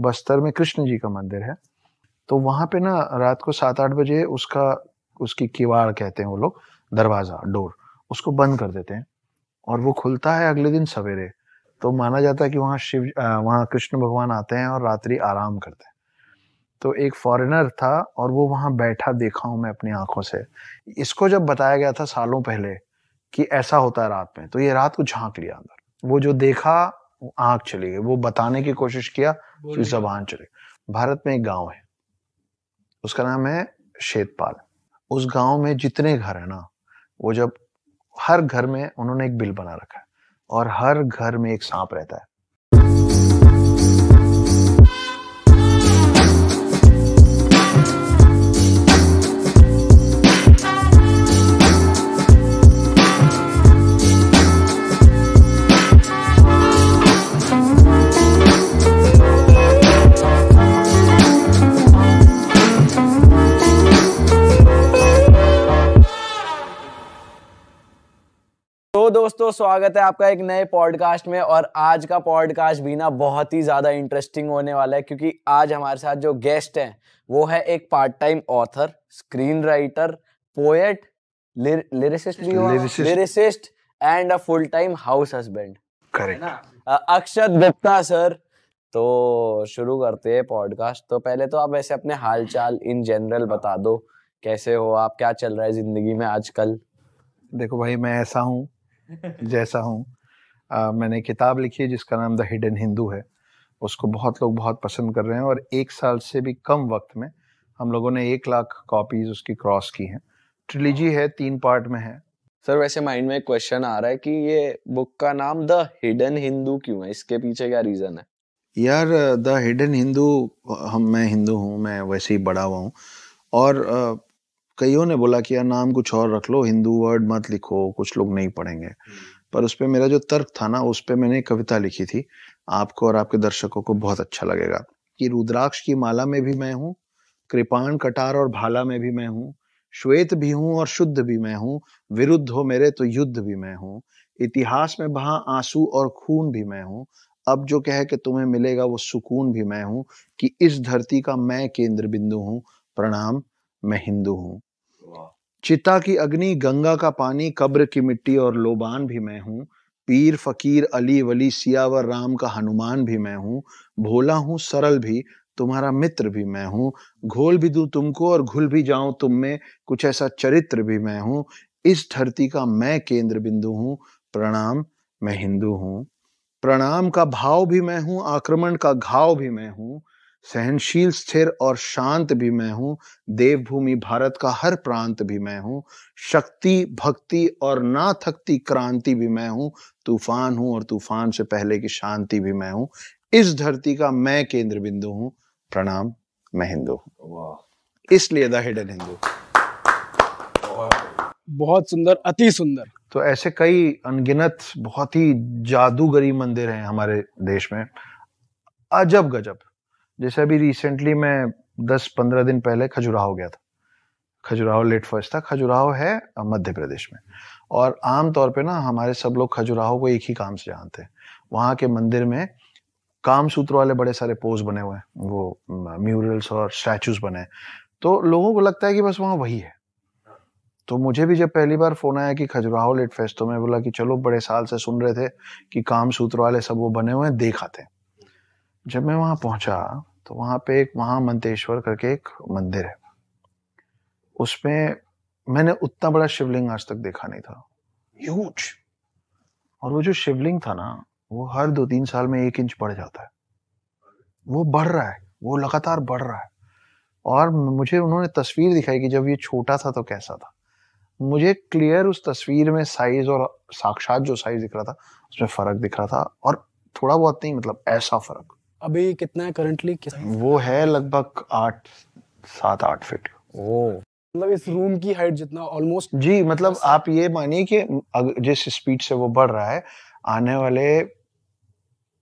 बस्तर में कृष्ण जी का मंदिर है तो वहां पे ना रात को सात आठ बजे उसका उसकी किवाड़ कहते हैं वो लोग दरवाज़ा डोर उसको बंद कर देते हैं और वो खुलता है अगले दिन सवेरे तो माना जाता है कि वहाँ शिव वहाँ कृष्ण भगवान आते हैं और रात्रि आराम करते हैं तो एक फॉरेनर था और वो वहां बैठा देखा हूं मैं अपनी आंखों से इसको जब बताया गया था सालों पहले कि ऐसा होता है रात में तो ये रात को झांक लिया अंदर वो जो देखा आंख चली गई वो बताने की कोशिश किया फिर जबान चली भारत में एक गांव है उसका नाम है शेतपाल उस गांव में जितने घर है ना वो जब हर घर में उन्होंने एक बिल बना रखा है और हर घर में एक सांप रहता है दोस्तों स्वागत है आपका एक नए पॉडकास्ट में और आज का पॉडकास्ट भी ना बहुत ही ज़्यादा इंटरेस्टिंग होने वाला है क्योंकि आज हमारे साथ जो गेस्ट हैं वो है एक part time author screenwriter poet lyricist भी lyricist and a full time house husband Akshat Gupta sir तो शुरू करते हैं पॉडकास्ट तो पहले तो आप ऐसे अपने हालचाल इन जनरल बता दो कैसे हो आप क्या चल रहा है जिंदगी में आजकल देखो भाई मैं ऐसा हूँ जैसा हूँ मैंने किताब लिखी है जिसका नाम द हिडन हिंदू है उसको बहुत लोग बहुत पसंद कर रहे हैं और एक साल से भी कम वक्त में हम लोगों ने एक लाख कॉपीज उसकी क्रॉस की हैं ट्रिलीजी हाँ। है तीन पार्ट में है सर वैसे माइंड में क्वेश्चन आ रहा है कि ये बुक का नाम द हिडन हिंदू क्यों है इसके पीछे क्या रीज़न है यार द हिडन हिंदू हम मैं हिंदू हूँ मैं वैसे ही बड़ा हुआ हूँ और कईयों ने बोला कि यार नाम कुछ और रख लो हिंदू वर्ड मत लिखो कुछ लोग नहीं पढ़ेंगे हम्म। पर उस पर मेरा जो तर्क था ना उस पर मैंने कविता लिखी थी आपको और आपके दर्शकों को बहुत अच्छा लगेगा कि रुद्राक्ष की माला में भी मैं हूँ कृपाण कटार और भाला में भी मैं हूँ श्वेत भी हूँ और शुद्ध भी मैं हूँ विरुद्ध हो मेरे तो युद्ध भी मैं हूँ इतिहास में बहा आंसू और खून भी मैं हूँ अब जो कहे कि तुम्हें मिलेगा वो सुकून भी मैं हूँ कि इस धरती का मैं केंद्र बिंदु हूँ प्रणाम मैं हिंदू हूँ चिता की अग्नि गंगा का पानी कब्र की मिट्टी और लोबान भी मैं हूँ पीर फकीर अली वली सियावर राम का हनुमान भी मैं हूँ भोला हूँ सरल भी तुम्हारा मित्र भी मैं हूँ घोल भी दू तुमको और घुल भी जाऊं तुम में कुछ ऐसा चरित्र भी मैं हूँ इस धरती का मैं केंद्र बिंदु हूँ प्रणाम मैं हिंदू हूँ प्रणाम का भाव भी मैं हूँ आक्रमण का घाव भी मैं हूँ सहनशील स्थिर और शांत भी मैं हूँ देवभूमि भारत का हर प्रांत भी मैं हूँ शक्ति भक्ति और ना थकती क्रांति भी मैं हूँ तूफान हूँ और तूफान से पहले की शांति भी मैं हूँ इस धरती का मैं केंद्र बिंदु हूँ प्रणाम मैं हिंदू हूँ इसलिए द हिडन हिंदू बहुत सुंदर अति सुंदर तो ऐसे कई अनगिनत बहुत ही जादूगरी मंदिर हैं हमारे देश में अजब गजब जैसे अभी रिसेंटली मैं दस पंद्रह दिन पहले खजुराहो गया था खजुराहो लेट फर्स्ट था खजुराहो है मध्य प्रदेश में और आम तौर पे ना हमारे सब लोग खजुराहो को एक ही काम से जानते हैं वहाँ के मंदिर में काम सूत्र वाले बड़े सारे पोज बने हुए हैं वो म्यूरल्स और स्टैचूज बने हैं तो लोगों को लगता है कि बस वहाँ वही है तो मुझे भी जब पहली बार फोन आया कि खजुराहो लेट फेस्ट तो मैं बोला कि चलो बड़े साल से सुन रहे थे कि काम सूत्र वाले सब वो बने हुए हैं देख आते हैं जब मैं वहां पहुंचा तो वहां पे एक महामंतेश्वर करके एक मंदिर है उसमें मैंने उतना बड़ा शिवलिंग आज तक देखा नहीं था ह्यूज और वो जो शिवलिंग था ना वो हर दो तीन साल में एक इंच बढ़ जाता है वो बढ़ रहा है वो लगातार बढ़ रहा है और मुझे उन्होंने तस्वीर दिखाई कि जब ये छोटा था तो कैसा था मुझे क्लियर उस तस्वीर में साइज और साक्षात जो साइज दिख रहा था उसमें फर्क दिख रहा था और थोड़ा बहुत नहीं मतलब ऐसा फर्क अभी कितना है करंटली कितना वो है लगभग आठ सात आठ फिट ओ मतलब इस रूम की हाइट जितना ऑलमोस्ट जी मतलब आप ये मानिए कि जिस स्पीड से वो बढ़ रहा है आने वाले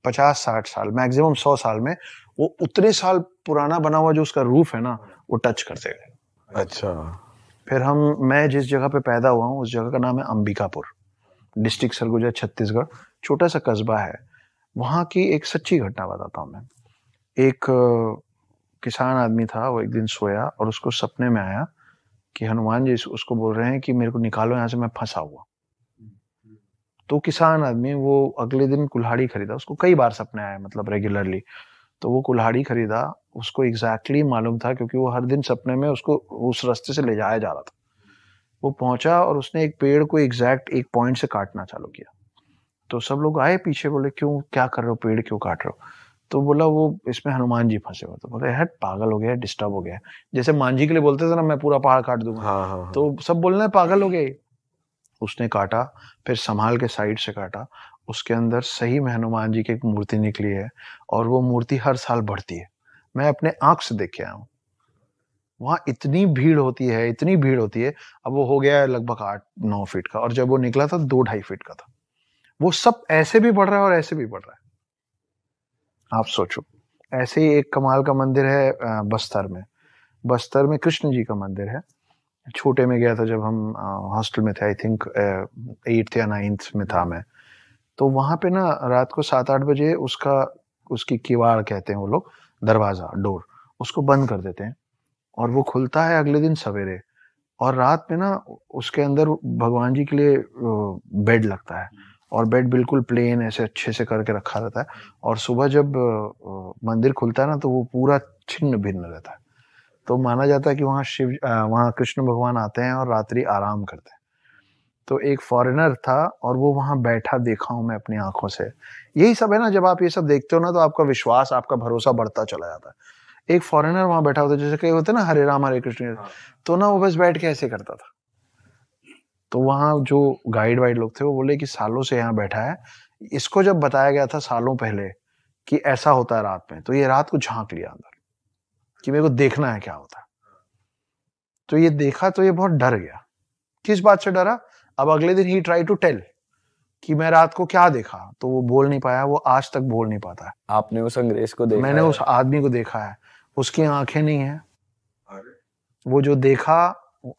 पचास साठ साल मैक्सिमम सौ साल में वो उतने साल पुराना बना हुआ जो उसका रूफ है ना वो टच कर देगा अच्छा फिर हम मैं जिस जगह पे पैदा हुआ हूँ उस जगह का नाम है अंबिकापुर डिस्ट्रिक्ट सरगुजा छत्तीसगढ़ छोटा सा कस्बा है वहां की एक सच्ची घटना बताता हूँ मैं एक किसान आदमी था वो एक दिन सोया और उसको सपने में आया कि हनुमान जी उसको बोल रहे हैं कि मेरे को निकालो यहां से मैं फंसा हुआ तो किसान आदमी वो अगले दिन कुल्हाड़ी खरीदा उसको कई बार सपने आए मतलब रेगुलरली तो वो कुल्हाड़ी खरीदा उसको एग्जैक्टली exactly मालूम था क्योंकि वो हर दिन सपने में उसको उस रास्ते से ले जाया जा रहा था वो पहुंचा और उसने एक पेड़ को एग्जैक्ट एक पॉइंट से काटना चालू किया तो सब लोग आए पीछे बोले क्यों क्या कर रहे हो पेड़ क्यों काट रहे हो तो बोला वो इसमें हनुमान जी फंसे हुए तो बोले हट पागल हो गया डिस्टर्ब हो गया जैसे मांझी के लिए बोलते थे ना मैं पूरा पहाड़ काट दूंगा हाँ, हाँ, हाँ। तो सब बोल रहे पागल हो गए उसने काटा फिर संभाल के साइड से काटा उसके अंदर सही में हनुमान जी की एक मूर्ति निकली है और वो मूर्ति हर साल बढ़ती है मैं अपने आंख से देख के आया हूँ वहां इतनी भीड़ होती है इतनी भीड़ होती है अब वो हो गया है लगभग आठ नौ फीट का और जब वो निकला था दो ढाई फीट का था वो सब ऐसे भी बढ़ रहा है और ऐसे भी बढ़ रहा है आप सोचो ऐसे ही एक कमाल का मंदिर है बस्तर में बस्तर में कृष्ण जी का मंदिर है छोटे में गया था जब हम हॉस्टल में थे आई थिंक एट्थ या नाइन्थ में था मैं तो वहां पे ना रात को सात आठ बजे उसका उसकी किवाड़ कहते हैं वो लोग दरवाज़ा डोर उसको बंद कर देते हैं और वो खुलता है अगले दिन सवेरे और रात में ना उसके अंदर भगवान जी के लिए बेड लगता है और बेड बिल्कुल प्लेन ऐसे अच्छे से करके रखा रहता है और सुबह जब मंदिर खुलता है ना तो वो पूरा छिन्न भिन्न रहता है तो माना जाता है कि वहाँ शिव वहाँ कृष्ण भगवान आते हैं और रात्रि आराम करते हैं तो एक फॉरेनर था और वो वहाँ बैठा देखा हूँ मैं अपनी आंखों से यही सब है ना जब आप ये सब देखते हो ना तो आपका विश्वास आपका भरोसा बढ़ता चला जाता है एक फॉरेनर वहाँ बैठा होता है जैसे कहे होते ना हरे राम हरे कृष्ण हाँ। तो ना वो बस बैठ के ऐसे करता था तो वहाँ जो गाइड वाइड लोग थे वो बोले कि सालों से यहाँ बैठा है इसको जब बताया गया था सालों पहले कि ऐसा होता है रात में तो ये रात को झांक लिया अंदर कि मेरे को देखना है क्या होता है तो ये देखा तो ये बहुत डर गया किस बात से डरा अब अगले दिन ही ट्राई टू टेल कि मैं रात को क्या देखा तो वो बोल नहीं पाया वो आज तक बोल नहीं पाता है आपने उस अंग्रेज को देखा मैंने उस आदमी को देखा है उसकी आंखें नहीं है वो जो देखा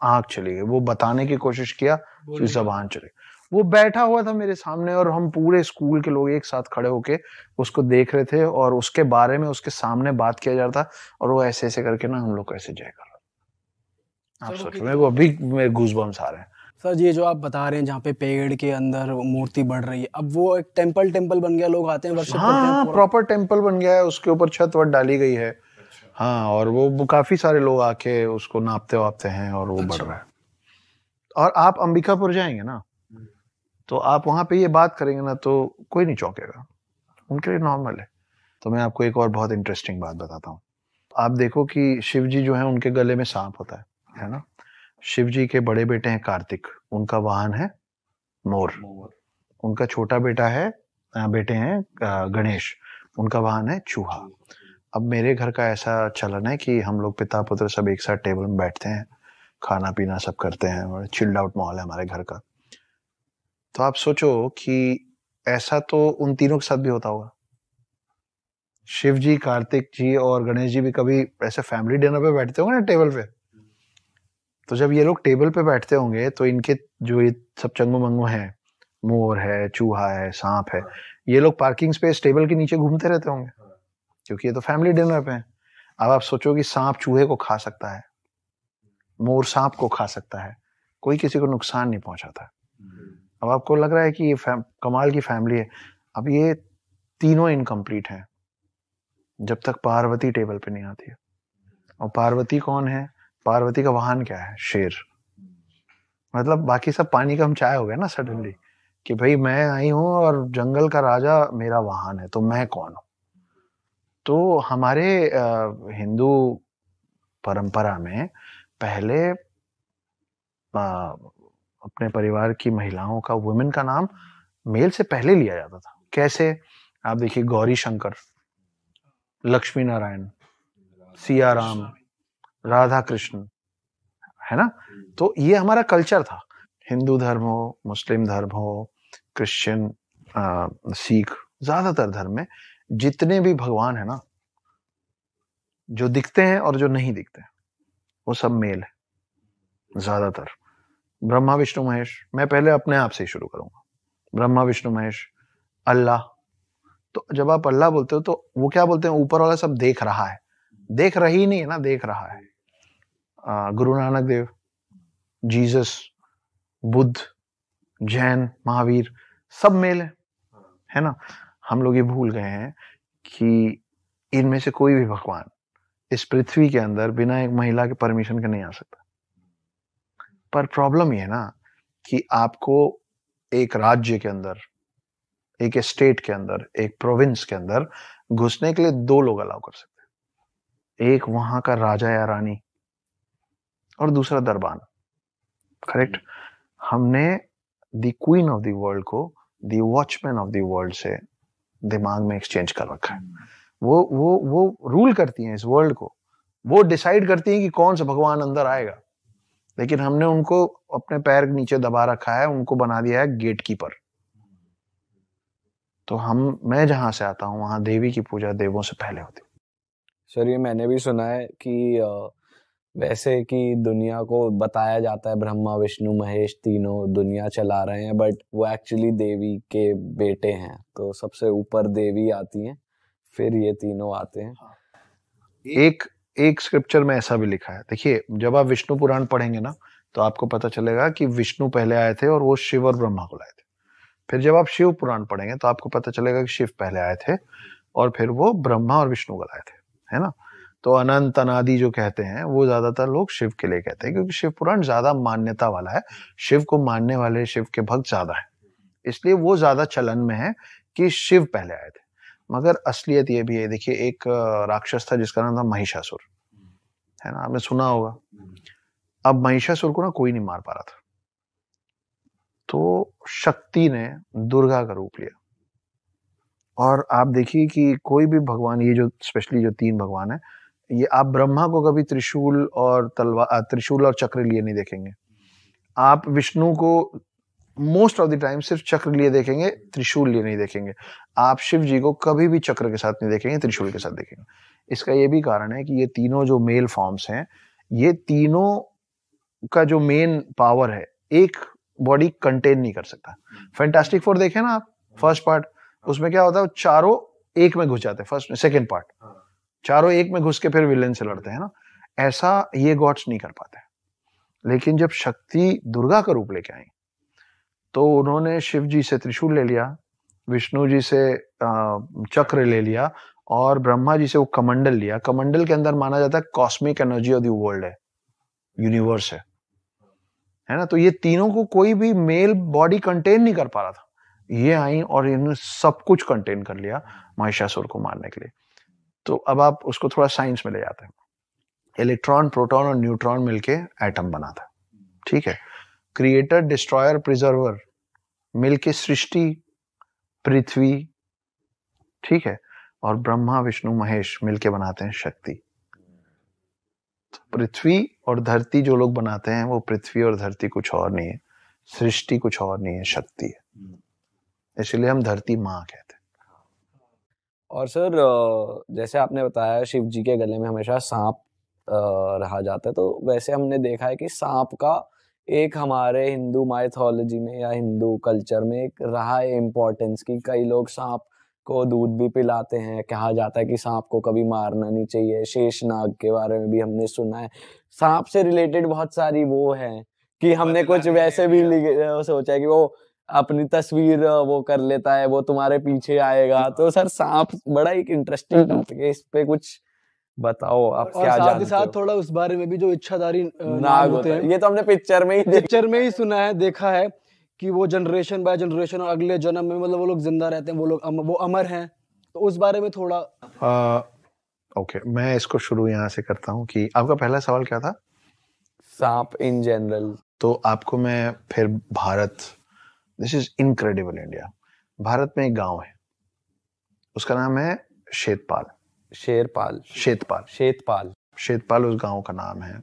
आंख चली गई वो बताने की कोशिश किया तो जबान चली वो बैठा हुआ था मेरे सामने और हम पूरे स्कूल के लोग एक साथ खड़े होके उसको देख रहे थे और उसके बारे में उसके सामने बात किया जा रहा था और वो ऐसे ऐसे करके ना हम लोग कैसे जय कर आप सोचो मेरे को अभी मेरे गूजबम्स आ रहे हैं सर ये जो आप बता रहे हैं जहाँ पे पेड़ के अंदर मूर्ति बढ़ रही है अब वो एक टेम्पल टेम्पल बन गया लोग आते हैं हाँ, हाँ प्रॉपर टेम्पल बन गया है उसके ऊपर छत वत डाली गई है हाँ और वो, काफ़ी सारे लोग आके उसको नापते वापते हैं और वो बढ़ अच्छा। रहा है और आप अंबिकापुर जाएंगे ना हम्म। तो आप वहां पे ये बात करेंगे ना तो कोई नहीं चौंकेगा उनके लिए नॉर्मल है तो मैं आपको एक और बहुत इंटरेस्टिंग बात बताता हूँ आप देखो कि शिव जी जो है उनके गले में सांप होता है है ना शिव जी के बड़े बेटे हैं कार्तिक उनका वाहन है मोर उनका छोटा बेटा है बेटे हैं गणेश उनका वाहन है चूहा अब मेरे घर का ऐसा चलन है कि हम लोग पिता पुत्र सब एक साथ टेबल में बैठते हैं खाना पीना सब करते हैं और चिल्ड आउट माहौल है हमारे घर का तो आप सोचो कि ऐसा तो उन तीनों के साथ भी होता होगा शिव जी कार्तिक जी और गणेश जी भी कभी ऐसे फैमिली डिनर पे बैठते होंगे ना टेबल पे तो जब ये लोग टेबल पे बैठते होंगे तो इनके जो ये सब चंगो मंगो है मोर है चूहा है सांप है ये लोग पार्किंग स्पेस टेबल के नीचे घूमते रहते होंगे क्योंकि ये तो फैमिली डिनर पे है अब आप सोचो कि सांप चूहे को खा सकता है मोर सांप को खा सकता है कोई किसी को नुकसान नहीं पहुंचाता हम्म। अब आपको लग रहा है कि ये कमाल की फैमिली है अब ये तीनों इनकम्प्लीट हैं जब तक पार्वती टेबल पे नहीं आती है और पार्वती कौन है पार्वती का वाहन क्या है शेर मतलब बाकी सब पानी का हम चाय हो गया ना सडनली कि भाई मैं आई हूँ और जंगल का राजा मेरा वाहन है तो मैं कौन हूं तो हमारे हिंदू परंपरा में पहले अपने परिवार की महिलाओं का वुमेन का नाम मेल से पहले लिया जाता था कैसे आप देखिए गौरी शंकर लक्ष्मी नारायण सिया राम राधा कृष्ण है ना तो ये हमारा कल्चर था हिंदू धर्म हो मुस्लिम धर्म हो क्रिश्चियन सिख ज्यादातर धर्म में जितने भी भगवान है ना जो दिखते हैं और जो नहीं दिखते वो सब मेल है ज्यादातर ब्रह्मा विष्णु महेश मैं पहले अपने आप से ही शुरू करूंगा ब्रह्मा विष्णु महेश अल्लाह तो जब आप अल्लाह बोलते हो तो वो क्या बोलते हैं ऊपर वाला सब देख रहा है देख रही नहीं है ना देख रहा है गुरु नानक देव जीसस बुद्ध जैन महावीर सब मेल है है ना हम लोग ये भूल गए हैं कि इनमें से कोई भी भगवान इस पृथ्वी के अंदर बिना एक महिला के परमिशन के नहीं आ सकता पर प्रॉब्लम यह ना कि आपको एक राज्य के अंदर एक स्टेट के अंदर एक प्रोविंस के अंदर घुसने के लिए दो लोग अलाउ कर सकते एक वहां का राजा या रानी और दूसरा दरबान करेक्ट हम्म। हमने the queen of the world को the watchman of the world से दिमाग में एक्सचेंज कर रखा है वो वो वो रूल करती हैं इस वर्ल्ड को वो डिसाइड करती हैं कि कौन सा भगवान अंदर आएगा लेकिन हमने उनको अपने पैर के नीचे दबा रखा है उनको बना दिया है गेट कीपर तो हम मैं जहां से आता हूँ वहां देवी की पूजा देवों से पहले होती सर ये मैंने भी सुना है कि वैसे कि दुनिया को बताया जाता है ब्रह्मा विष्णु महेश तीनों दुनिया चला रहे हैं बट वो एक्चुअली देवी के बेटे हैं तो सबसे ऊपर देवी आती हैं फिर ये तीनों आते हैं हाँ। एक एक स्क्रिप्चर में ऐसा भी लिखा है देखिए जब आप विष्णु पुराण पढ़ेंगे ना तो आपको पता चलेगा कि विष्णु पहले आए थे और वो शिव और ब्रह्मा को लाए थे फिर जब आप शिव पुराण पढ़ेंगे तो आपको पता चलेगा कि शिव पहले आए थे और फिर वो ब्रह्मा और विष्णु को लाए थे है ना तो अनंत अनादि जो कहते हैं वो ज़्यादातर लोग शिव के लिए कहते हैं क्योंकि शिव पुराण ज़्यादा मान्यता वाला है शिव को मानने वाले शिव के भक्त ज़्यादा है इसलिए वो ज़्यादा चलन में है कि शिव पहले आए थे मगर असलियत ये भी है देखिए एक राक्षस था जिसका नाम था महिषासुर है ना आपने सुना होगा अब महिषासुर को ना कोई नहीं मार पा रहा था तो शक्ति ने दुर्गा का रूप लिया और आप देखिए कि कोई भी भगवान ये जो स्पेशली जो तीन भगवान है ये आप ब्रह्मा को कभी त्रिशूल और तलवार त्रिशूल और चक्र लिए नहीं देखेंगे आप विष्णु को मोस्ट ऑफ द टाइम सिर्फ चक्र लिए देखेंगे त्रिशूल लिए नहीं देखेंगे आप शिव जी को कभी भी चक्र के साथ नहीं देखेंगे त्रिशूल के साथ देखेंगे इसका ये भी कारण है कि ये तीनों जो मेल फॉर्म्स हैं ये तीनों का जो मेन पावर है एक बॉडी कंटेन नहीं कर सकता फैंटास्टिक फोर देखे ना आप फर्स्ट पार्ट उसमें क्या होता है चारों एक में घुस जाते हैं फर्स्ट सेकेंड पार्ट चारों एक में घुस के फिर विलेन से लड़ते हैं ना ऐसा ये गॉड्स नहीं कर पाते लेकिन जब शक्ति दुर्गा का रूप लेके आई तो उन्होंने शिव जी से त्रिशूल ले लिया विष्णु जी से चक्र ले लिया और ब्रह्मा जी से वो कमंडल लिया कमंडल के अंदर माना जाता है कॉस्मिक एनर्जी ऑफ वर्ल्ड है यूनिवर्स है है ना तो ये तीनों को कोई भी मेल बॉडी कंटेन नहीं कर पा रहा था ये आई और इन्होंने सब कुछ कंटेन कर लिया महिषासुर को मारने के लिए तो अब आप उसको थोड़ा साइंस में ले जाते हैं इलेक्ट्रॉन प्रोटॉन और न्यूट्रॉन मिलके एटम बनाता है ठीक है क्रिएटर डिस्ट्रॉयर प्रिजर्वर मिलके सृष्टि पृथ्वी ठीक है और ब्रह्मा विष्णु महेश मिलके बनाते हैं शक्ति तो पृथ्वी और धरती जो लोग बनाते हैं वो पृथ्वी और धरती कुछ और नहीं है सृष्टि कुछ और नहीं है शक्ति है इसलिए हम धरती माँ कहते और सर जैसे आपने बताया शिव जी के गले में हमेशा सांप रहा जाता है तो वैसे हमने देखा है कि सांप का एक हमारे हिंदू माइथोलॉजी में या हिंदू कल्चर में एक रहा है इम्पोर्टेंस की कई लोग सांप को दूध भी पिलाते हैं कहा जाता है कि सांप को कभी मारना नहीं चाहिए शेष नाग के बारे में भी हमने सुना है सांप से रिलेटेड बहुत सारी वो है कि हमने कुछ वैसे भी सोचा है कि वो अपनी तस्वीर वो कर लेता है वो तुम्हारे पीछे आएगा हाँ। तो सर सांप बड़ा एक इंटरेस्टिंग हम्म, टॉपिक हम्म। है इस पे कुछ बताओ आप और क्या साथ साथ थोड़ा उस बारे में भी जो इच्छाधारी नाग, नाग होते हैं ये तो हमने पिक्चर में ही पिक्चर में ही सुना है देखा है कि वो जनरेशन बाय जनरेशन और अगले जन्म में मतलब वो लोग जिंदा रहते हैं वो लोग अम, वो अमर हैं तो उस बारे में थोड़ा आ, ओके मैं इसको शुरू यहाँ से करता हूँ कि आपका पहला सवाल क्या था सांप इन जनरल तो आपको मैं फिर Bharat this is incredible India Bharat में एक गांव है उसका नाम है शेतपाल शेरपाल शेतपाल शेतपाल शेतपाल उस गांव का नाम है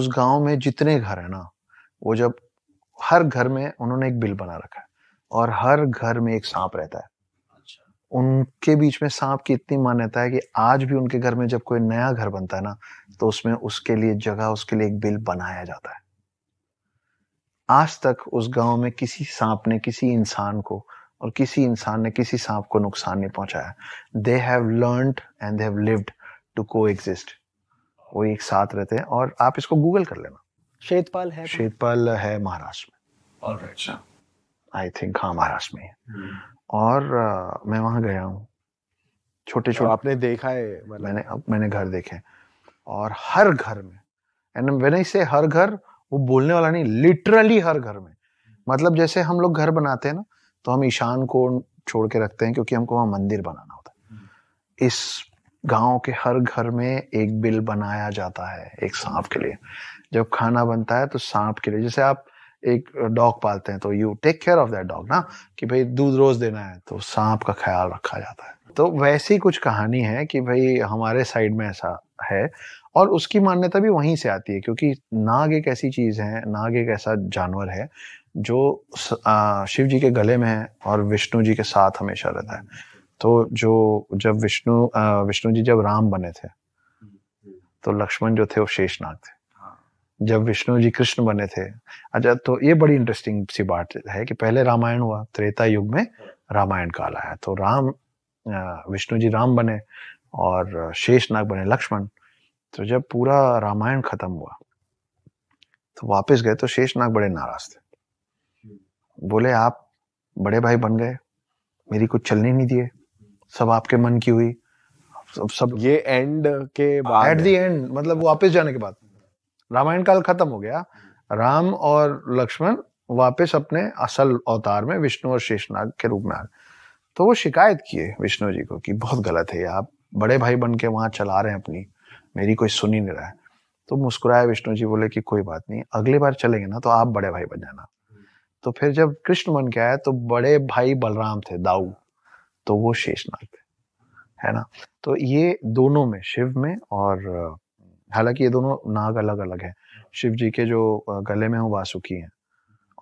उस गांव में जितने घर है ना वो जब हर घर में उन्होंने एक बिल बना रखा है और हर घर में एक सांप रहता है अच्छा। उनके बीच में सांप की इतनी मान्यता है कि आज भी उनके घर में जब कोई नया घर बनता है ना तो उसमें उसके लिए जगह उसके लिए एक बिल बनाया जाता है आज तक उस गांव में किसी सांप ने किसी इंसान को और किसी इंसान ने किसी सांप को नुकसान नहीं पहुंचाया they have learn and they have lived to coexist वो एक साथ रहते हैं और आप इसको गूगल कर लेना शेतपाल है शेतपाल है महाराष्ट्र में आई थिंक हाँ महाराष्ट्र में hmm. और uh, मैं वहां गया हूँ छोटे तो छोटे तो आपने देखा है मतलब- मैंने अब मैंने घर देखे और हर घर में एंड वेन आई से हर घर वो बोलने वाला नहीं लिटरली हर घर में मतलब जैसे हम लोग घर बनाते हैं ना तो हम ईशान को छोड़ के रखते हैं क्योंकि हमको वहां मंदिर बनाना होता है हम्म। इस गांव के हर घर में एक बिल बनाया जाता है एक सांप के लिए जब खाना बनता है तो सांप के लिए जैसे आप एक डॉग पालते हैं तो you take care of that dog ना कि भाई दूध रोज देना है तो सांप का ख्याल रखा जाता है तो वैसी कुछ कहानी है कि भाई हमारे साइड में ऐसा है और उसकी मान्यता भी वहीं से आती है क्योंकि नाग एक ऐसी चीज़ है नाग एक ऐसा जानवर है जो शिव जी के गले में है और विष्णु जी के साथ हमेशा रहता है तो जो जब विष्णु विष्णु जी जब राम बने थे तो लक्ष्मण जो थे वो शेष नाग थे जब विष्णु जी कृष्ण बने थे अच्छा तो ये बड़ी इंटरेस्टिंग सी बात है कि पहले रामायण हुआ त्रेता युग में रामायण काल आया तो राम विष्णु जी राम बने और शेषनाग बने लक्ष्मण तो जब पूरा रामायण खत्म हुआ तो वापस गए तो शेषनाग बड़े नाराज थे बोले आप बड़े भाई बन गए मेरी कुछ चलने नहीं दिए सब आपके मन की हुई सब, सब ये एंड के बाद एट दी एंड मतलब वापस जाने के बाद रामायण काल खत्म हो गया राम और लक्ष्मण वापस अपने असल अवतार में विष्णु और शेषनाग के रूप में आ गए तो वो शिकायत किए विष्णु जी को कि बहुत गलत है आप बड़े भाई बन के वहां चला रहे हैं अपनी मेरी कोई सुन ही नहीं रहा है तो मुस्कुराए विष्णु जी बोले कि कोई बात नहीं अगली बार चलेंगे ना तो आप बड़े भाई बन जाना तो फिर जब कृष्ण बन के आए तो बड़े भाई बलराम थे दाऊ तो वो शेषनाग थे है ना तो ये दोनों में शिव में और हालांकि ये दोनों नाग अलग अलग है शिव जी के जो गले में हो वासुकी हैं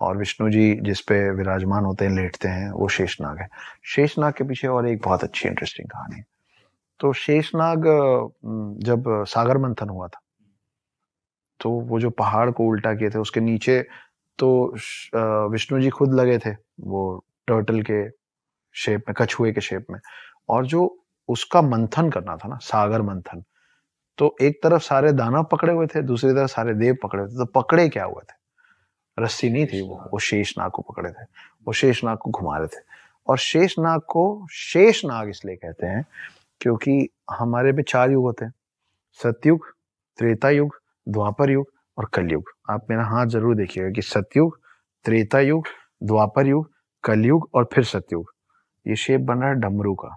और विष्णु जी जिस पे विराजमान होते हैं लेटते हैं वो शेषनाग है शेषनाग के पीछे और एक बहुत अच्छी इंटरेस्टिंग कहानी है तो शेषनाग जब सागर मंथन हुआ था तो वो जो पहाड़ को उल्टा किए थे उसके नीचे तो विष्णु जी खुद लगे थे वो टर्टल के शेप में कछुए के शेप में और जो उसका मंथन करना था ना सागर मंथन तो एक तरफ सारे दाना पकड़े हुए थे दूसरी तरफ सारे देव पकड़े हुए थे तो पकड़े क्या हुए थे रस्सी नहीं थी वो वो शेषनाग को पकड़े थे वो शेषनाग को घुमा रहे थे और शेषनाग को शेषनाग इसलिए कहते हैं क्योंकि हमारे में चार युग होते हैं सतयुग त्रेता युग द्वापर युग और कलयुग आप मेरा हाथ जरूर देखिएगा कि सतयुग त्रेता युग द्वापर युग कलयुग और फिर सतयुग ये शेप बन रहा है डमरू का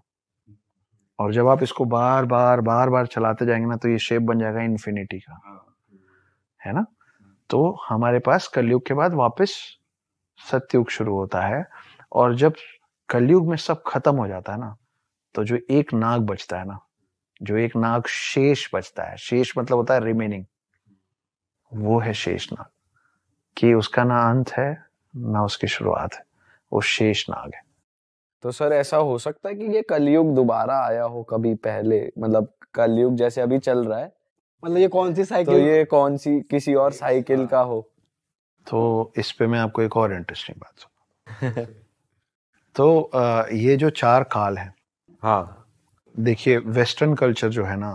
और जब आप इसको बार बार बार बार चलाते जाएंगे ना तो ये शेप बन जाएगा इन्फिनिटी का हाँ। है ना तो हमारे पास कलयुग के बाद वापस सतयुग शुरू होता है और जब कलयुग में सब खत्म हो जाता है ना तो जो एक नाग बचता है ना जो एक नाग शेष बचता है शेष मतलब होता है रिमेनिंग वो है शेष नाग कि उसका ना अंत है ना उसकी शुरुआत है वो शेष नाग है तो सर ऐसा हो सकता है कि ये कलयुग दोबारा आया हो कभी पहले मतलब कलयुग जैसे अभी चल रहा है मतलब ये कौन सी साइकिल तो ये कौन सी किसी और साइकिल हाँ। का हो तो इस पे मैं आपको एक और इंटरेस्टिंग बात सुना तो ये जो चार काल हैं हाँ देखिए वेस्टर्न कल्चर जो है ना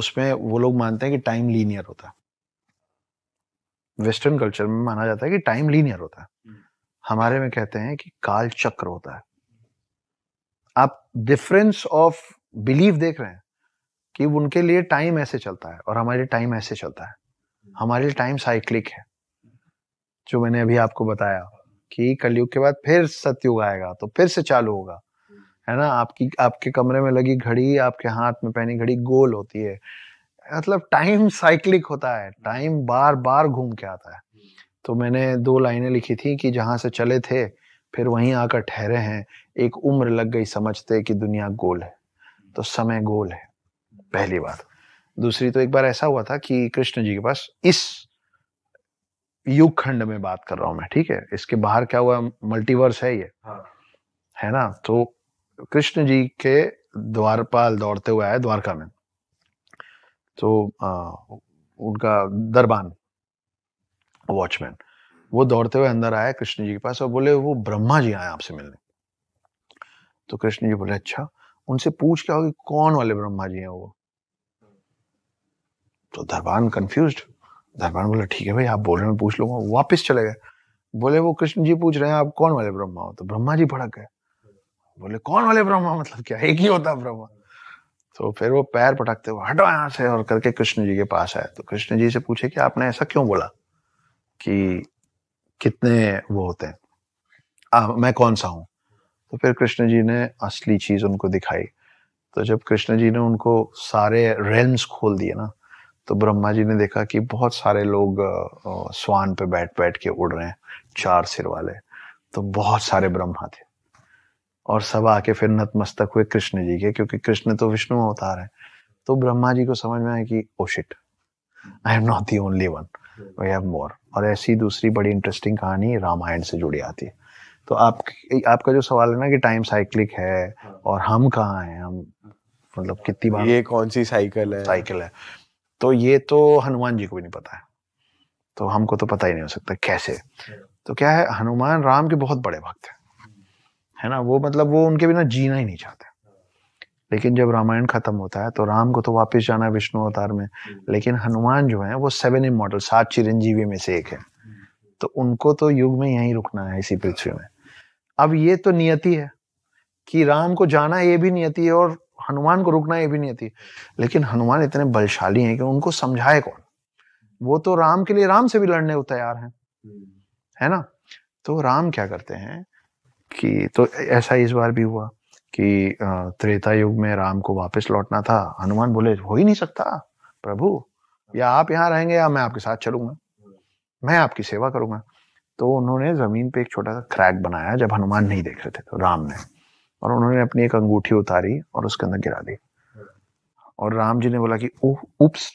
उसमें वो लोग मानते हैं कि टाइम लीनियर होता है वेस्टर्न कल्चर में माना जाता है कि टाइम लीनियर होता है हम्म। हमारे में कहते हैं कि काल चक्र होता है आप डिफरेंस ऑफ बिलीव देख रहे हैं कि उनके लिए टाइम ऐसे चलता है और हमारे लिए टाइम ऐसे चलता है हम्म। हमारे लिए टाइम साइक्लिक है जो मैंने अभी आपको बताया कि कलयुग के बाद फिर सतयुग आएगा तो फिर से चालू होगा है ना आपकी आपके कमरे में लगी घड़ी आपके हाथ में पहनी घड़ी गोल होती है मतलब टाइम साइक्लिक होता है टाइम बार बार घूम के आता है तो मैंने दो लाइनें लिखी थी कि जहां से चले थे फिर वहीं आकर ठहरे हैं एक उम्र लग गई समझते कि दुनिया गोल है तो समय गोल है पहली बात दूसरी तो एक बार ऐसा हुआ था कि कृष्ण जी के पास इस युग खंड में बात कर रहा हूं मैं ठीक है इसके बाहर क्या हुआ मल्टीवर्स है ये हाँ। है ना तो कृष्ण जी के द्वारपाल दौड़ते हुए आए द्वारका में तो आ, उनका दरबान वॉचमैन वो दौड़ते हुए अंदर आया कृष्ण जी के पास और बोले वो ब्रह्मा जी आए आपसे मिलने तो कृष्ण जी बोले अच्छा उनसे पूछ क्या होगी कौन वाले ब्रह्मा जी हैं वो तो दरबान कंफ्यूज दरबान बोले ठीक है भाई आप बोल रहे हैं पूछ लूंगा वापिस चले गए बोले वो कृष्ण जी पूछ रहे हैं आप कौन वाले ब्रह्मा हो तो ब्रह्मा जी भड़क गए बोले कौन वाले ब्रह्मा मतलब क्या एक ही होता ब्रह्मा तो फिर वो पैर पटकते हुए हटो यहां से और करके कृष्ण जी के पास आए तो कृष्ण जी से पूछे कि आपने ऐसा क्यों बोला कि कितने वो होते हैं आ, मैं कौन सा हूं तो फिर कृष्ण जी ने असली चीज उनको दिखाई तो जब कृष्ण जी ने उनको सारे रेल्स खोल दिए ना तो ब्रह्मा जी ने देखा कि बहुत सारे लोग स्वान पे बैठ बैठ के उड़ रहे हैं चार सिर वाले तो बहुत सारे ब्रह्मा थे और सब आके फिर नतमस्तक हुए कृष्ण जी के क्योंकि कृष्ण तो विष्णु अवतार है तो ब्रह्मा जी को समझ में आया कि oh shit I am not the only one we have more और ऐसी दूसरी बड़ी इंटरेस्टिंग कहानी रामायण से जुड़ी आती है तो आप आपका जो सवाल है ना कि टाइम साइक्लिक है और हम कहाँ हैं हम मतलब कितनी बार ये कौन सी साइकिल है साइकिल है तो ये तो हनुमान जी को भी नहीं पता है तो हमको तो पता ही नहीं हो सकता कैसे तो क्या है हनुमान राम के बहुत बड़े भक्त हैं है ना वो मतलब वो उनके बिना जीना ही नहीं चाहते लेकिन जब रामायण खत्म होता है तो राम को तो वापस जाना है विष्णु अवतार में हम्म। लेकिन हनुमान जो है वो सेवन इन मॉडल सात चिरंजीवी में से एक है तो उनको तो युग में यहीं रुकना है इसी पृथ्वी में अब ये तो नियति है कि राम को जाना ये भी नियति है और हनुमान को रुकना ये भी नियति है लेकिन हनुमान इतने बलशाली हैं कि उनको समझाए कौन वो तो राम के लिए राम से भी लड़ने को तैयार हैं हम्म। है ना तो राम क्या करते हैं कि तो ऐसा इस बार भी हुआ कि त्रेता युग में राम को वापस लौटना था हनुमान बोले हो ही नहीं सकता प्रभु या आप यहाँ रहेंगे या मैं आपके साथ चलूंगा मैं आपकी सेवा करूंगा तो उन्होंने जमीन पे एक छोटा सा क्रैक बनाया जब हनुमान नहीं देख रहे थे तो राम ने और उन्होंने अपनी एक अंगूठी उतारी और उसके अंदर गिरा दी और राम जी ने बोला कि ओह उप्स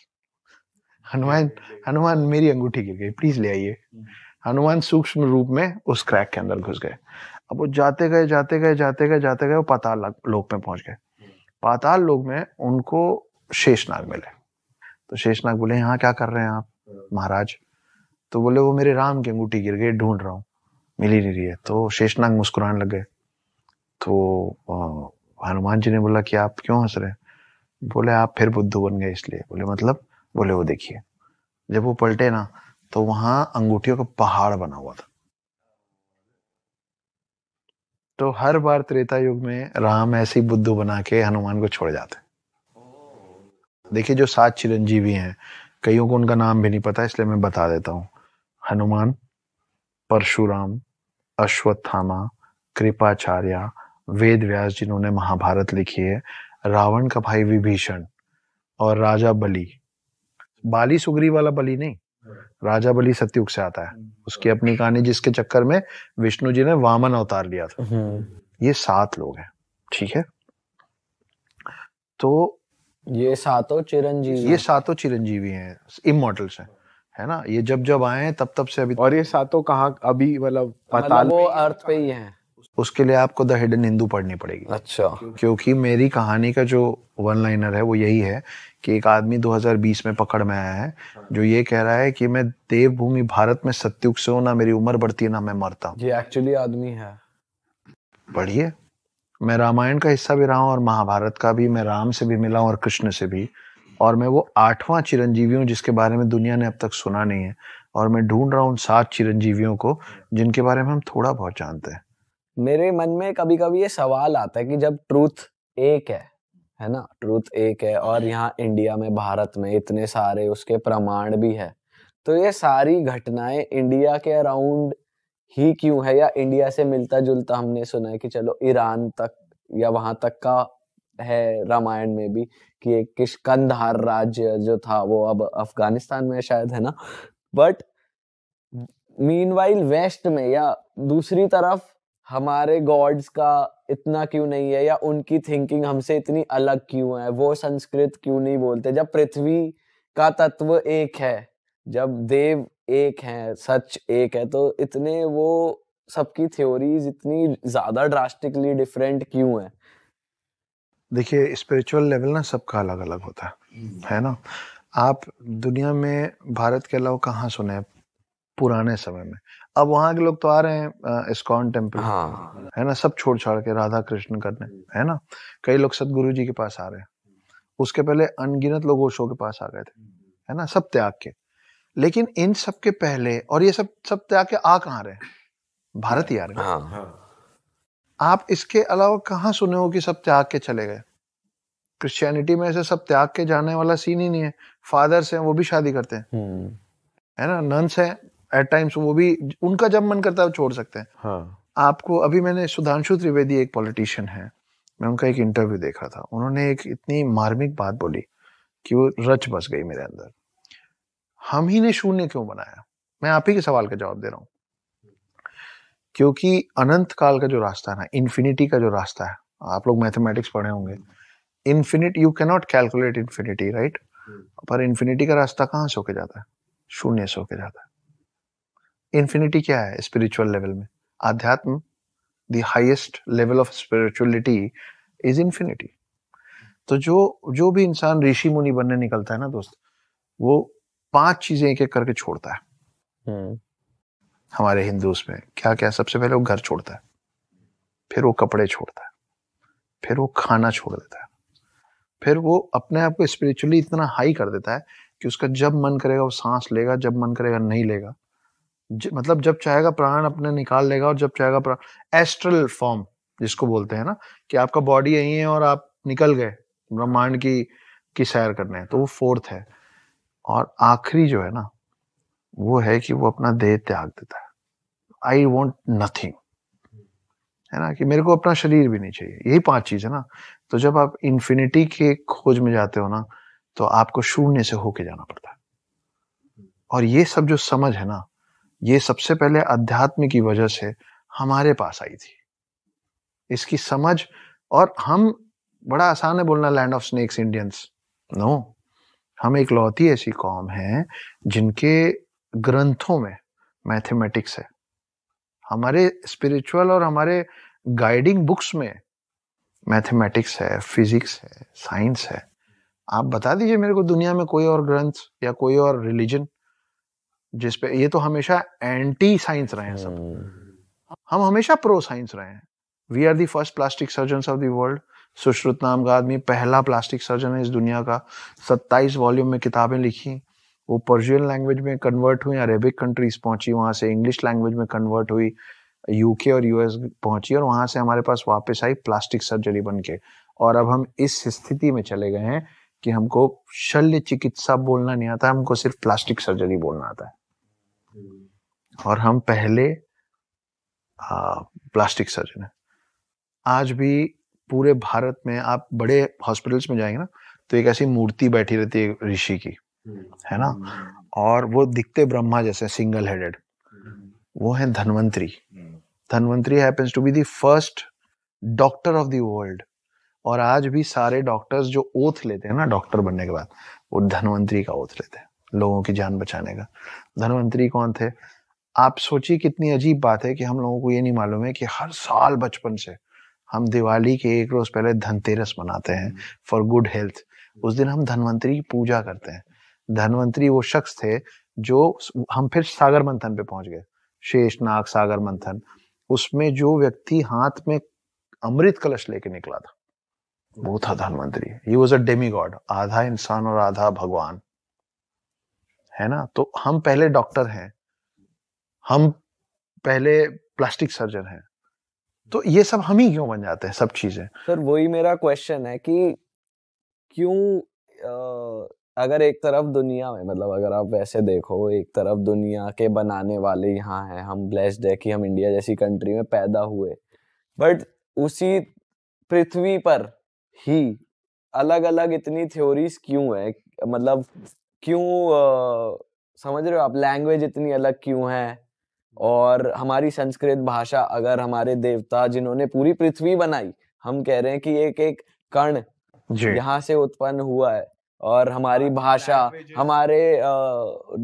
हनुमान हनुमान मेरी अंगूठी गिर गई प्लीज ले आइए हनुमान सूक्ष्म रूप में उस क्रैक के अंदर घुस गए अब वो जाते गए जाते गए जाते गए जाते गए वो पाताल लोक में पहुंच गए पाताल लोक में उनको शेषनाग मिले तो शेषनाग बोले यहाँ क्या कर रहे हैं आप महाराज तो बोले वो मेरे राम की अंगूठी गिर गई ढूंढ रहा हूँ मिल ही नहीं रही है तो शेषनाग मुस्कुराने लग गए तो हनुमान जी ने बोला कि आप क्यों हंस रहे हैं बोले आप फिर बुद्धू बन गए इसलिए बोले मतलब बोले वो देखिए जब वो पलटे ना तो वहां अंगूठियों का पहाड़ बना हुआ था तो हर बार त्रेता युग में राम ऐसी बुद्धू बना के हनुमान को छोड़ जाते देखिए जो सात चिरंजीवी हैं कईयों को उनका नाम भी नहीं पता इसलिए मैं बता देता हूँ हनुमान परशुराम अश्वत्थामा कृपाचार्य वेद व्यास जिन्होंने महाभारत लिखी है रावण का भाई विभीषण और राजा बली बाली सुग्री वाला बली नहीं राजा बलि सत्युग से आता है उसकी अपनी कहानी जिसके चक्कर में विष्णु जी ने वामन अवतार लिया था हम्म। ये सात लोग हैं ठीक है तो ये सातों चिरंजीवी ये सातों चिरंजीवी हैं इमोटल्स हैं है ना ये जब जब आए तब तब से अभी और ये सातों कहा अभी मतलब, मतलब वो अर्थ पे ही हैं उसके लिए आपको द हिडन हिंदू पढ़नी पड़ेगी अच्छा क्योंकि मेरी कहानी का जो वन लाइनर है वो यही है कि एक आदमी 2020 में पकड़ में आया है जो ये कह रहा है कि मैं देवभूमि भारत में सत्युग से हूँ ना मेरी उम्र बढ़ती है ना मैं मरता ये एक्चुअली आदमी है पढ़िए मैं रामायण का हिस्सा भी रहा हूँ और महाभारत का भी मैं राम से भी मिला हूँ और कृष्ण से भी और मैं वो आठवां चिरंजीवी हूँ जिसके बारे में दुनिया ने अब तक सुना नहीं है और मैं ढूंढ रहा हूँ उन सात चिरंजीवियों को जिनके बारे में हम थोड़ा बहुत जानते हैं मेरे मन में कभी कभी ये सवाल आता है कि जब ट्रूथ एक है है ना ट्रूथ एक है और यहाँ इंडिया में भारत में इतने सारे उसके प्रमाण भी है तो ये सारी घटनाएं इंडिया के अराउंड ही क्यों है या इंडिया से मिलता जुलता हमने सुना है कि चलो ईरान तक या वहां तक का है रामायण में भी कि एक किस कंधार राज्य जो था वो अब अफगानिस्तान में शायद है ना बट मीन वेस्ट में या दूसरी तरफ हमारे गॉड्स का इतना क्यों नहीं है या उनकी थिंकिंग हमसे इतनी अलग क्यों है वो संस्कृत क्यों नहीं बोलते जब पृथ्वी का तत्व एक है जब देव एक है सच एक है तो इतने वो सबकी थ्योरीज इतनी ज्यादा ड्रास्टिकली डिफरेंट क्यों है देखिए स्पिरिचुअल लेवल ना सबका अलग अलग होता है हम्म। है ना आप दुनिया में भारत के अलावा कहाँ सुने पुराने समय में अब वहाँ के लोग तो आ रहे हैं इस्कॉन टेम्पल हाँ। है ना सब छोड़ छाड़ के राधा कृष्ण करने है ना कई लोग सदगुरु जी के पास आ रहे हैं उसके पहले अनगिनत लोग ओशो के पास आ गए थे है ना सब त्याग के लेकिन इन सब के पहले और ये सब सब त्याग के आ कहाँ रहे भारत ही आ रहे हैं। हाँ।, हाँ। आप इसके अलावा कहाँ सुने हो कि सब त्याग के चले गए क्रिश्चियनिटी में ऐसे सब त्याग के जाने वाला सीन ही नहीं है फादर्स हैं वो भी शादी करते हैं हम्म। है ना नंस हैं एट टाइम्स वो भी उनका जब मन करता है छोड़ सकते हैं हाँ. आपको अभी मैंने सुधांशु त्रिवेदी एक पॉलिटिशियन है मैं उनका एक इंटरव्यू देखा था उन्होंने एक इतनी मार्मिक बात बोली कि वो रच बस गई मेरे अंदर हम ही ने शून्य क्यों बनाया मैं आप ही के सवाल का जवाब दे रहा हूँ क्योंकि अनंत काल का जो रास्ता है ना इन्फिनिटी का जो रास्ता है आप लोग मैथमेटिक्स पढ़े होंगे infinite you can not calculate infinity right पर इन्फिनिटी का रास्ता कहाँ से होके जाता है शून्य से होके जाता है इन्फिनिटी क्या है स्पिरिचुअल लेवल में आध्यात्म the level of spirituality is infinity तो जो जो भी इंसान ऋषि मुनि बनने निकलता है ना दोस्त वो पांच चीजें एक एक करके छोड़ता है hmm. हमारे हिंदू में क्या क्या सबसे पहले वो घर छोड़ता है फिर वो कपड़े छोड़ता है फिर वो खाना छोड़ देता है फिर वो अपने आप को स्पिरिचुअली इतना हाई कर देता है कि उसका जब मन करेगा वो सांस लेगा जब मन करेगा नहीं लेगा ज, मतलब जब चाहेगा प्राण अपने निकाल लेगा और जब चाहेगा प्राण एस्ट्रल फॉर्म जिसको बोलते हैं ना कि आपका बॉडी यही है और आप निकल गए ब्रह्मांड की की सैर करने तो वो फोर्थ है और आखिरी जो है ना वो है कि वो अपना देह त्याग देता है आई वॉन्ट नथिंग है ना कि मेरे को अपना शरीर भी नहीं चाहिए यही पांच चीज है ना तो जब आप इन्फिनिटी के खोज में जाते हो ना तो आपको शून्य से होके जाना पड़ता है और ये सब जो समझ है ना ये सबसे पहले अध्यात्म की वजह से हमारे पास आई थी इसकी समझ और हम बड़ा आसान है बोलना land of snakes Indians no हम एक लौती ऐसी कौम है जिनके ग्रंथों में मैथमेटिक्स है हमारे स्पिरिचुअल और हमारे गाइडिंग बुक्स में मैथमेटिक्स है फिजिक्स है साइंस है आप बता दीजिए मेरे को दुनिया में कोई और ग्रंथ या कोई और रिलीजन जिसपे ये तो हमेशा एंटी साइंस रहे हैं सब हम्म। हम हमेशा प्रो साइंस रहे हैं we are the first plastic surgeon of the world Sushruta नाम का आदमी पहला प्लास्टिक सर्जन है इस दुनिया का सत्ताईस वॉल्यूम में किताबें लिखी वो पर्जियन लैंग्वेज में कन्वर्ट हुई अरेबिक कंट्रीज पहुंची वहां से इंग्लिश लैंग्वेज में कन्वर्ट हुई यूके और यूएस पहुंची और वहां से हमारे पास वापस आई प्लास्टिक सर्जरी बन के और अब हम इस स्थिति में चले गए हैं कि हमको शल्य चिकित्सा बोलना नहीं आता हमको सिर्फ प्लास्टिक सर्जरी बोलना आता है और हम पहले आ, प्लास्टिक सर्जन है आज भी पूरे भारत में आप बड़े हॉस्पिटल्स में जाएंगे ना तो एक ऐसी मूर्ति बैठी रहती है ऋषि की है ना और वो दिखते ब्रह्मा जैसे सिंगल हेडेड वो है Dhanvantari Dhanvantari happens to be the first doctor of the world और आज भी सारे डॉक्टर्स जो ओथ लेते हैं ना डॉक्टर बनने के बाद वो धनवंतरी का ओथ लेते हैं लोगों की जान बचाने का धनवंतरी कौन थे आप सोचिए कितनी अजीब बात है कि हम लोगों को ये नहीं मालूम है कि हर साल बचपन से हम दिवाली के एक रोज पहले धनतेरस मनाते हैं फॉर गुड हेल्थ उस दिन हम धनवंतरी की पूजा करते हैं धनवंतरी वो शख्स थे जो हम फिर सागर मंथन पे पहुंच गए शेषनाग सागर मंथन उसमें जो व्यक्ति हाथ में अमृत कलश लेके निकला था वो था Dhanvantari he was a demigod आधा इंसान और आधा भगवान है ना तो हम पहले डॉक्टर हैं हम पहले प्लास्टिक सर्जन हैं तो ये सब हम ही क्यों बन जाते हैं सब चीजें सर वही मेरा क्वेश्चन है कि क्यों अगर एक तरफ दुनिया में मतलब अगर आप वैसे देखो एक तरफ दुनिया के बनाने वाले यहाँ हैं हम ब्लेस्ड है कि हम इंडिया जैसी कंट्री में पैदा हुए बट उसी पृथ्वी पर ही अलग अलग इतनी थ्योरीज क्यों है मतलब क्यों समझ रहे हो आप लैंग्वेज इतनी अलग क्यों है और हमारी संस्कृत भाषा अगर हमारे देवता जिन्होंने पूरी पृथ्वी बनाई हम कह रहे हैं कि एक एक कण यहाँ से उत्पन्न हुआ है और हमारी हाँ, भाषा हमारे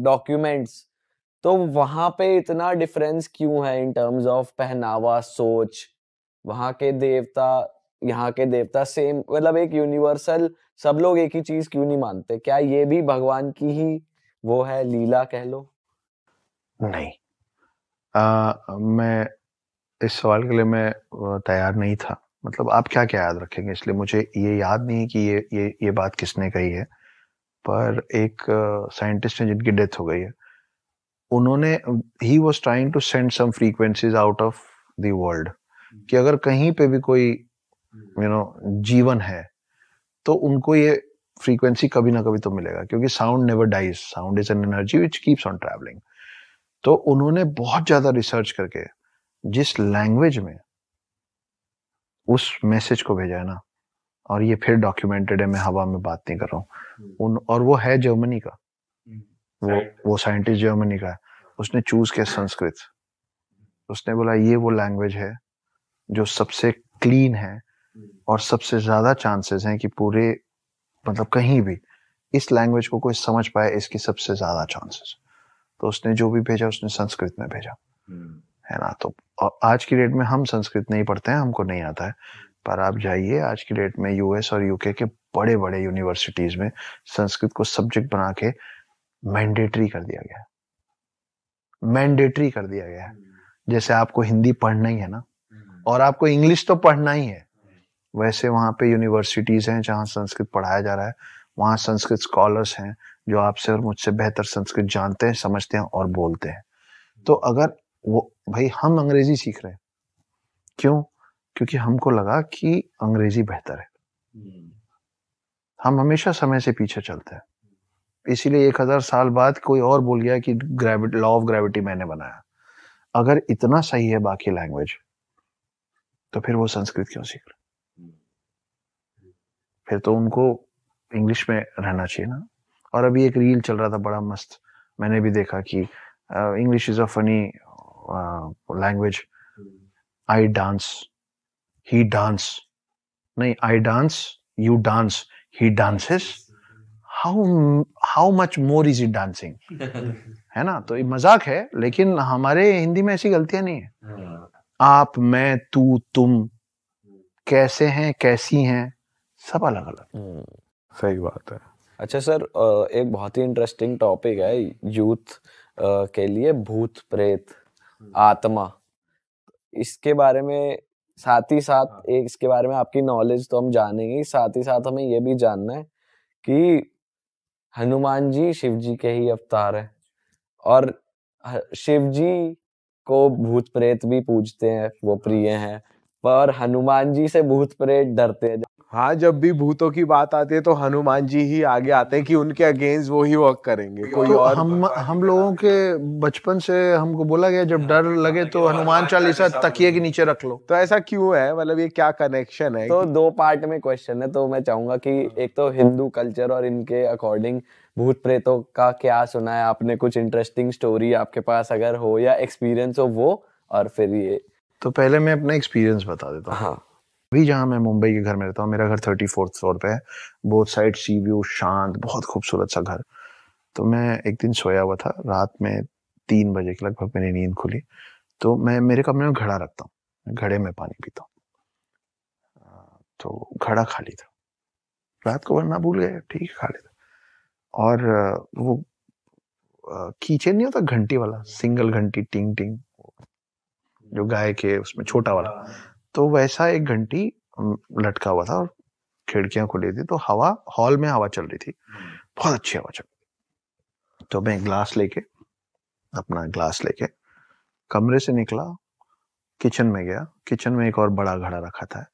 डॉक्यूमेंट्स तो वहां पे इतना डिफरेंस क्यों है इन टर्म्स ऑफ पहनावा सोच वहां के देवता यहाँ के देवता सेम मतलब एक यूनिवर्सल सब लोग एक ही चीज क्यों नहीं मानते क्या ये भी भगवान की ही वो है लीला कह लो नहीं आ, मैं इस सवाल के लिए मैं तैयार नहीं था मतलब आप क्या क्या याद रखेंगे इसलिए मुझे ये याद नहीं है कि ये ये ये बात किसने कही है पर एक साइंटिस्ट है जिनकी डेथ हो गई है उन्होंने he was trying to send some frequencies out of the world कि अगर कहीं पे भी कोई यू नो जीवन है तो उनको ये फ्रीक्वेंसी कभी ना कभी तो मिलेगा क्योंकि sound never dies sound is an energy which keeps on travelling तो उन्होंने बहुत ज्यादा रिसर्च करके जिस लैंग्वेज में उस मैसेज को भेजा है ना और ये फिर डॉक्यूमेंटेड है मैं हवा में बात नहीं कर रहा हूँ हम्म। और वो है जर्मनी का हम्म। वो वो साइंटिस्ट जर्मनी का है उसने चूज किया संस्कृत उसने बोला ये वो लैंग्वेज है जो सबसे क्लीन है और सबसे ज़्यादा चांसेस हैं कि पूरे मतलब कहीं भी इस लैंग्वेज को कोई समझ पाए इसकी सबसे ज़्यादा चांसेस तो उसने जो भी भेजा उसने संस्कृत में भेजा हम्म। है ना तो आज की डेट में हम संस्कृत नहीं पढ़ते हैं हमको नहीं आता है पर आप जाइए आज की डेट में यूएस और यूके के बड़े बड़े यूनिवर्सिटीज में संस्कृत को सब्जेक्ट बना के मैंडेटरी कर दिया गया मैंडेटरी कर दिया गया है हम्म। जैसे आपको हिंदी पढ़ना ही है ना हम्म। और आपको इंग्लिश तो पढ़ना ही है वैसे वहाँ पे यूनिवर्सिटीज़ हैं जहाँ संस्कृत पढ़ाया जा रहा है वहाँ संस्कृत स्कॉलर्स हैं जो आपसे और मुझसे बेहतर संस्कृत जानते हैं समझते हैं और बोलते हैं तो अगर वो भाई हम अंग्रेजी सीख रहे हैं क्यों क्योंकि हमको लगा कि अंग्रेजी बेहतर है हम हमेशा समय से पीछे चलते हैं इसीलिए एक हजार साल बाद कोई और बोल गया कि ग्रेविटी लॉ ऑफ ग्रेविटी मैंने बनाया अगर इतना सही है बाकी लैंग्वेज तो फिर वो संस्कृत क्यों सीख रहे फिर तो उनको इंग्लिश में रहना चाहिए ना और अभी एक रील चल रहा था बड़ा मस्त मैंने भी देखा कि English is a funny language I dance he dance नहीं I dance you dance he dances how how much more is it dancing है ना तो मजाक है लेकिन हमारे हिंदी में ऐसी गलतियां नहीं है हाँ। आप मैं तू तुम कैसे हैं कैसी हैं सब अलग अलग हम्म। सही बात है अच्छा सर एक बहुत ही इंटरेस्टिंग टॉपिक है यूथ के लिए भूत प्रेत हम्म। आत्मा इसके बारे में साथ ही साथ हाँ। एक इसके बारे में आपकी नॉलेज तो हम जानेंगे साथ ही साथ हमें ये भी जानना है कि हनुमान जी शिव जी के ही अवतार है और शिव जी को भूत प्रेत भी पूजते हैं वो हाँ। प्रिय हैं पर हनुमान जी से भूत प्रेत डरते हैं हाँ जब भी भूतों की बात आती है तो हनुमान जी ही आगे आते हैं कि उनके अगेंस्ट वो ही वर्क करेंगे तो कोई तो और हम हम लोगों के बचपन से हमको बोला गया जब डर लगे तो हनुमान चालीसा तकिए के नीचे रख लो तो ऐसा क्यों है मतलब ये क्या कनेक्शन है तो दो पार्ट में क्वेश्चन है तो मैं चाहूंगा की एक तो हिंदू कल्चर और इनके अकॉर्डिंग भूत प्रेतों का क्या सुना है आपने कुछ इंटरेस्टिंग स्टोरी आपके पास अगर हो या एक्सपीरियंस हो वो और फिर ये तो पहले मैं अपना एक्सपीरियंस बता देता हूँ हाँ अभी जहाँ मैं मुंबई के घर में रहता हूँ मेरा घर थर्टी फोर्थ फ्लोर पे है बोथ साइड सी व्यू शांत बहुत खूबसूरत सा घर तो मैं एक दिन सोया हुआ था रात में तीन बजे के लगभग मेरी नींद खुली तो मैं मेरे कमरे में घड़ा रखता हूँ घड़े में पानी पीता हूँ तो घड़ा खाली था रात को भरना भूल गए ठीक है खाली था और वो कीचेन नहीं होता घंटी वाला सिंगल घंटी टिंग टिंग जो गाय के उसमें छोटा वाला तो वैसा एक घंटी लटका हुआ था और खिड़कियां खुली थी तो हवा हॉल में हवा चल रही थी बहुत अच्छी हवा चल रही तो मैं ग्लास लेके अपना ग्लास लेके कमरे से निकला किचन में गया किचन में एक और बड़ा घड़ा रखा था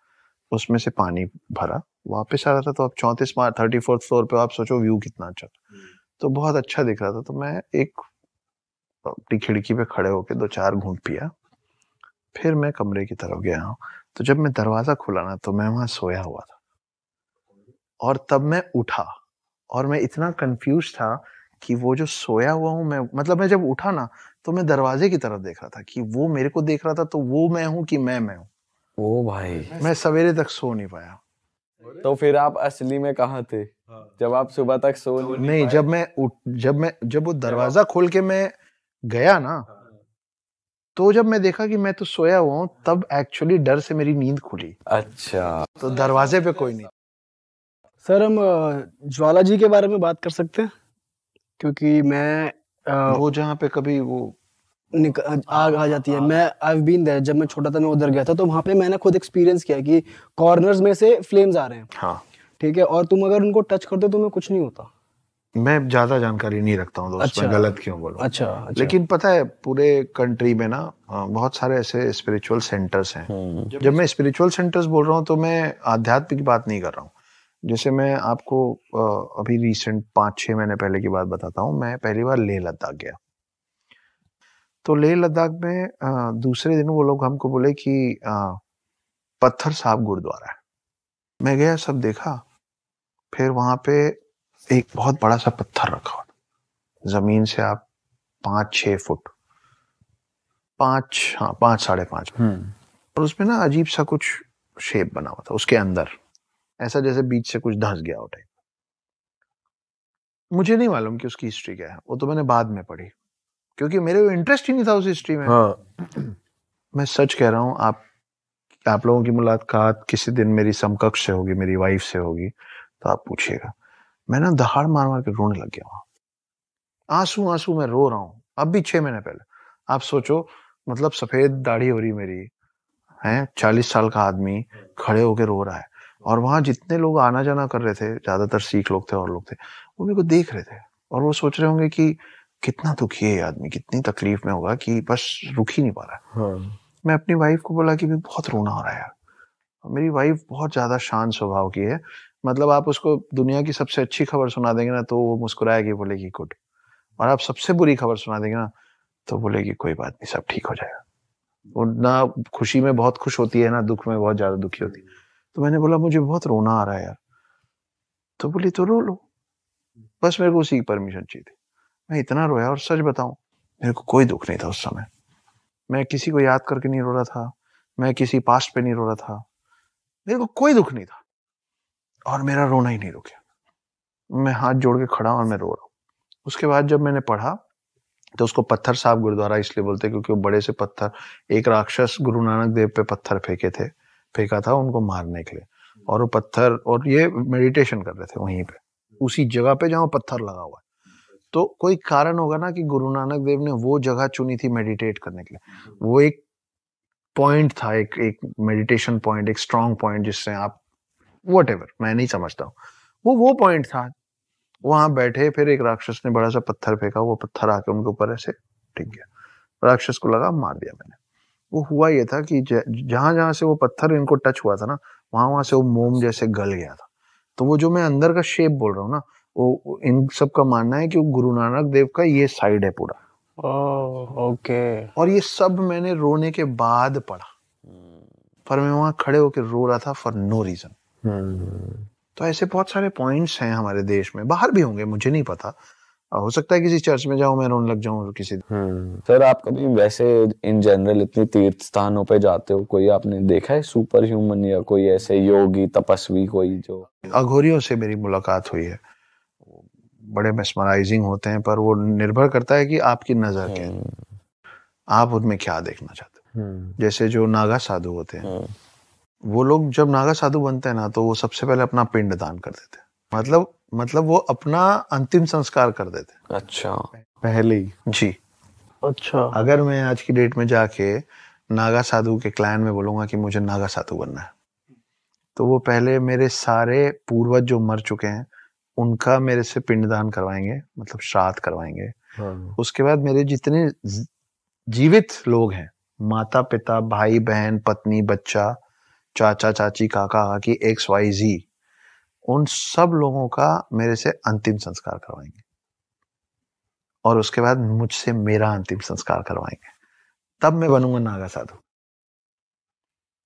उसमें से पानी भरा वापस आ रहा था तो अब चौंतीस मार्च थर्टी फोर्थ फ्लोर पे आप सोचो व्यू कितना अच्छा था तो बहुत अच्छा दिख रहा था तो मैं एक अपनी खिड़की पे खड़े होके दो चार घूम पिया फिर मैं कमरे की तरफ गया हूँ तो जब मैं दरवाज़ा खुला ना तो मैं वहां सोया हुआ था और तब मैं उठा और मैं इतना कंफ्यूज था कि वो जो सोया हुआ हूँ मैं मतलब मैं जब उठा ना तो मैं दरवाजे की तरफ देख रहा था कि वो मेरे को देख रहा था तो वो मैं हूँ कि मैं मैं हूँ ओ भाई मैं सवेरे तक सो नहीं पाया तो फिर आप असली में कहा थे जब आप सुबह तक सो तो नहीं, नहीं जब मैं उठ जब मैं जब वो दरवाजा खोल के मैं गया ना हाँ। तो जब मैं देखा कि मैं तो सोया हुआ हूँ तब एक्चुअली डर से मेरी नींद खुली अच्छा तो दरवाजे पे कोई नहीं सर हम ज्वाला जी के बारे में बात कर सकते हैं क्योंकि मैं आ, वो जहाँ पे कभी वो निक, आग आ जाती है हाँ। मैं आई बीन देयर जब मैं छोटा था मैं उधर गया था तो वहाँ पे मैंने खुद एक्सपीरियंस किया कि कॉर्नर्स में से फ्लेम्स आ रहे हैं हाँ ठीक है और तुम अगर उनको टच हो तो तुम्हें कुछ नहीं होता मैं ज्यादा जानकारी नहीं रखता हूँ अच्छा, गलत क्यों बोलो अच्छा, अच्छा लेकिन पता है पूरे कंट्री में ना हाँ, बहुत सारे ऐसे स्पिरिचुअल सेंटर्स हैं हम्म। जब, मैं स्पिरिचुअल सेंटर्स बोल रहा हूँ तो मैं आध्यात्मिक की बात नहीं कर रहा हूँ जैसे मैं आपको अभी रिसेंट पांच छह महीने पहले की बात बताता हूँ मैं पहली बार लेह लद्दाख गया तो लेह लद्दाख में दूसरे दिन वो लोग हमको बोले कि पत्थर साहब गुरुद्वारा है मैं गया सब देखा फिर वहां पे एक बहुत बड़ा सा पत्थर रखा हुआ जमीन से आप पांच छ फुट पांच हाँ पांच साढ़े पांच हम्म। और उसमें ना अजीब सा कुछ शेप बना हुआ था उसके अंदर ऐसा जैसे बीच से कुछ धंस गया हो टाइप मुझे नहीं मालूम कि उसकी हिस्ट्री क्या है वो तो मैंने बाद में पढ़ी क्योंकि मेरे को इंटरेस्ट ही नहीं था उस हिस्ट्री में हाँ। मैं सच कह रहा हूँ आप आप लोगों की मुलाकात किसी दिन मेरी समकक्ष से होगी मेरी वाइफ से होगी तो आप पूछिएगा मैं ना दहाड़ मार मार के रोने लग गया वहां आंसू आंसू मैं रो रहा हूं अब भी छह महीने पहले आप सोचो मतलब सफेद दाढ़ी हो रही मेरी है चालीस साल का आदमी खड़े होके रो रहा है और वहां जितने लोग आना जाना कर रहे थे ज्यादातर सिख लोग थे और लोग थे वो मेरे को देख रहे थे और वो सोच रहे होंगे कि कितना दुखी है आदमी कितनी तकलीफ में होगा कि बस रुक ही नहीं पा रहा है हाँ। मैं अपनी वाइफ को बोला कि बहुत रोना आ रहा है मेरी वाइफ बहुत ज्यादा शांत स्वभाव की है मतलब आप उसको दुनिया की सबसे अच्छी खबर सुना देंगे ना तो वो मुस्कुराएगी बोलेगी गुड और आप सबसे बुरी खबर सुना देंगे ना तो बोलेगी कोई बात नहीं सब ठीक हो जाएगा वो ना खुशी में बहुत खुश होती है ना दुख में बहुत ज्यादा दुखी होती है तो मैंने बोला मुझे बहुत रोना आ रहा है यार तो बोली तो रो लो बस मेरे को उसी की परमिशन चाहिए थी मैं इतना रोया और सच बताऊं मेरे को कोई दुख नहीं था उस समय मैं किसी को याद करके नहीं रो रहा था मैं किसी पास्ट पे नहीं रो रहा था मेरे को कोई दुख नहीं था और मेरा रोना ही नहीं रुका मैं हाथ जोड़ के खड़ा और मैं रो रहा हूँ उसके बाद जब मैंने पढ़ा तो उसको पत्थर साहब गुरुद्वारा इसलिए बोलते क्योंकि वो बड़े से पत्थर एक राक्षस गुरु नानक देव पे पत्थर फेंके थे फेंका था उनको मारने के लिए और वो पत्थर और ये मेडिटेशन कर रहे थे वहीं पे उसी जगह पे जहाँ पत्थर लगा हुआ है तो कोई कारण होगा ना कि गुरु नानक देव ने वो जगह चुनी थी मेडिटेट करने के लिए वो एक पॉइंट था एक एक मेडिटेशन पॉइंट एक स्ट्रांग पॉइंट जिससे आप वट मैं नहीं समझता हूँ वो वो पॉइंट था वहां बैठे फिर एक राक्षस ने बड़ा सा पत्थर फेंका वो पत्थर आके उनके ऊपर ऐसे टिक गया राक्षस को लगा मार दिया मैंने वो हुआ ये था कि जहां जहां से वो पत्थर इनको टच हुआ था ना वहां वहां से वो मोम जैसे गल गया था तो वो जो मैं अंदर का शेप बोल रहा हूँ ना वो इन सब का मानना है कि वो गुरु नानक देव का ये साइड है पूरा ओके और ये सब मैंने रोने के बाद पढ़ा पर मैं वहां खड़े होकर रो रहा था फॉर नो रीजन हम्म। तो ऐसे बहुत सारे पॉइंट्स हैं हमारे देश में बाहर भी होंगे मुझे नहीं पता हो सकता है किसी चर्च में जाऊं मैं रोन लग जाऊं किसी हम्म। सर आप कभी वैसे इन जनरल इतने तीर्थ स्थानों पे जाते हो कोई आपने देखा है सुपर ह्यूमन या कोई ऐसे योगी तपस्वी कोई जो अघोरियों से मेरी मुलाकात हुई है बड़े मेस्मराइजिंग होते हैं पर वो निर्भर करता है कि आपकी नजर के हम्म। आप उनमें क्या देखना चाहते हो जैसे जो नागा साधु होते हैं वो लोग जब नागा साधु बनते हैं ना तो वो सबसे पहले अपना पिंड दान कर देते हैं मतलब मतलब वो अपना अंतिम संस्कार कर देते हैं अच्छा पहले ही जी अच्छा अगर मैं आज की डेट में जाके नागा साधु के क्लैन में बोलूंगा कि मुझे नागा साधु बनना है तो वो पहले मेरे सारे पूर्वज जो मर चुके हैं उनका मेरे से पिंडदान करवाएंगे मतलब श्राद्ध करवाएंगे हाँ। उसके बाद मेरे जितने जीवित लोग हैं माता पिता भाई बहन पत्नी बच्चा चाचा चाची काका काकी एक्स वाई जी उन सब लोगों का मेरे से अंतिम संस्कार करवाएंगे और उसके बाद मुझसे मेरा अंतिम संस्कार करवाएंगे तब मैं बनूंगा नागा साधु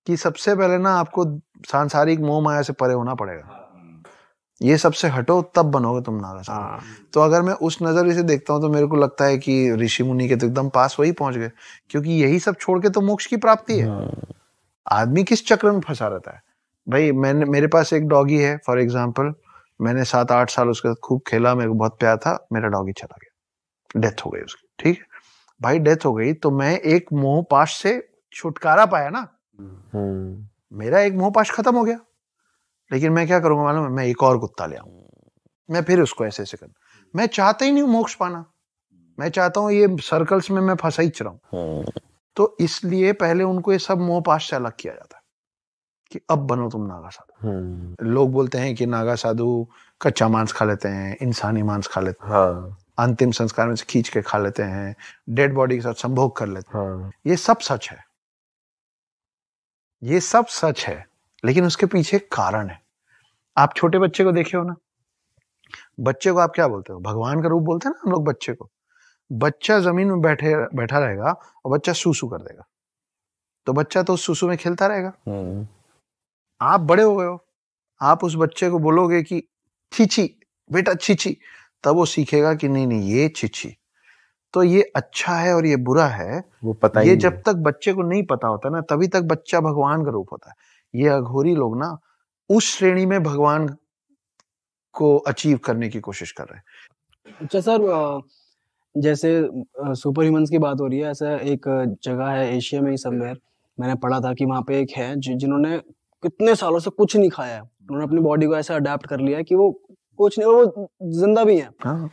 कि सबसे पहले ना आपको सांसारिक मोह माया से परे होना पड़ेगा हाँ, हम्म। ये सबसे हटो तब बनोगे तुम नागा साधु हाँ। तो अगर मैं उस नजर से देखता हूँ तो मेरे को लगता है कि ऋषि मुनि के तो एकदम पास वही पहुंच गए क्योंकि यही सब छोड़ के तो मोक्ष की प्राप्ति है हाँ। आदमी किस चक्र में फंसा रहता है भाई मैंने मेरे पास एक डॉगी है फॉर एग्जाम्पल मैंने सात आठ साल उसके साथ खूब खेला मेरे को बहुत प्यार था मेरा डॉगी चला गया डेथ हो गई उसकी ठीक है भाई डेथ हो गई तो मैं एक मोह पाश से छुटकारा पाया ना हम्म। मेरा एक मोह पाश खत्म हो गया लेकिन मैं क्या करूंगा मालूम मैं एक और कुत्ता ले आऊं मैं फिर उसको ऐसे ऐसे कर मैं चाहता ही नहीं मोक्ष पाना मैं चाहता हूँ ये सर्कल्स में मैं फंसा ही चला हम्म। तो इसलिए पहले उनको ये सब मोह पास अलग किया जाता है कि अब बनो तुम नागा साधु हम्म। लोग बोलते हैं कि नागा साधु कच्चा मांस खा लेते हैं इंसानी मांस खा लेते हैं हाँ। अंतिम संस्कार में से खींच के खा लेते हैं डेड बॉडी के साथ संभोग कर लेते हैं हाँ। ये सब सच है ये सब सच है लेकिन उसके पीछे कारण है आप छोटे बच्चे को देखे हो ना बच्चे को आप क्या बोलते हो भगवान का रूप बोलते हैं ना हम लोग बच्चे को बच्चा जमीन में बैठे बैठा रहेगा और बच्चा सूसू कर देगा तो बच्चा तो सूसू में खेलता रहेगा हम्म। आप बड़े हो गए हो आप उस बच्चे को बोलोगे कि छीछी बेटा छीछी तब वो सीखेगा कि नहीं नहीं ये छीछी तो ये अच्छा है और ये बुरा है वो पता ये जब तक बच्चे को नहीं पता होता ना तभी तक बच्चा भगवान का रूप होता है ये अघोरी लोग ना उस श्रेणी में भगवान को अचीव करने की कोशिश कर रहे हैं अच्छा सर जैसे सुपर ह्यूमंस की बात हो रही है ऐसा एक जगह है एशिया में ही समवेयर मैंने पढ़ा था कि वहाँ पे एक है जिन्होंने कितने सालों से कुछ नहीं खाया है उन्होंने अपनी बॉडी को ऐसा अडेप्ट कर लिया है कि वो कुछ नहीं वो जिंदा भी है हाँ।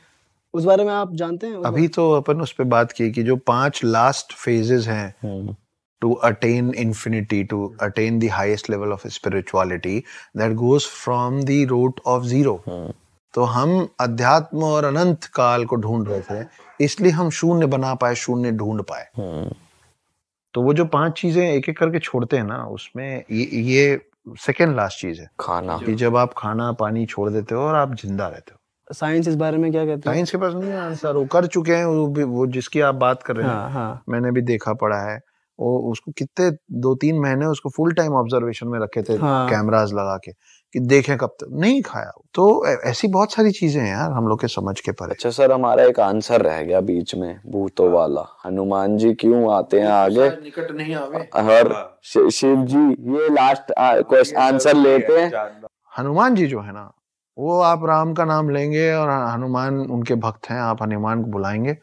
उस बारे में आप जानते हैं अभी तो अपन उस पर बात की कि जो पांच लास्ट फेजेस हैं हम्म। to attain infinity to attain the highest level of spirituality that goes from the root of zero hmm. तो हम अध्यात्म और अनंत काल को ढूंढ रहे थे इसलिए हम शून्य बना पाए शून्य ढूंढ पाए हम्म। तो वो जो पांच चीजें एक एक करके छोड़ते हैं ना उसमें ये ये सेकेंड लास्ट चीज है खाना कि जब आप खाना पानी छोड़ देते हो और आप जिंदा रहते हो साइंस इस बारे में क्या कहते हैं साइंस के पास नहीं आंसर वो कर चुके हैं वो, वो जिसकी आप बात कर रहे हैं हाँ, हाँ. मैंने भी देखा पड़ा है वो उसको कितने दो तीन महीने उसको फुल टाइम ऑब्जर्वेशन में रखे थे हाँ. कैमराज लगा के कि देखें कब तक नहीं खाया तो ऐसी बहुत सारी चीजें हैं यार हम लोग के समझ के पर अच्छा सर हमारा एक आंसर रह गया बीच में भूतों वाला हनुमान जी क्यों आते हैं आगे निकट नहीं आवे और शिव जी ये लास्ट क्वेश्चन आंसर लेते हैं हनुमान जी जो है ना वो आप राम का नाम लेंगे और हनुमान उनके भक्त हैं आप हनुमान को बुलाएंगे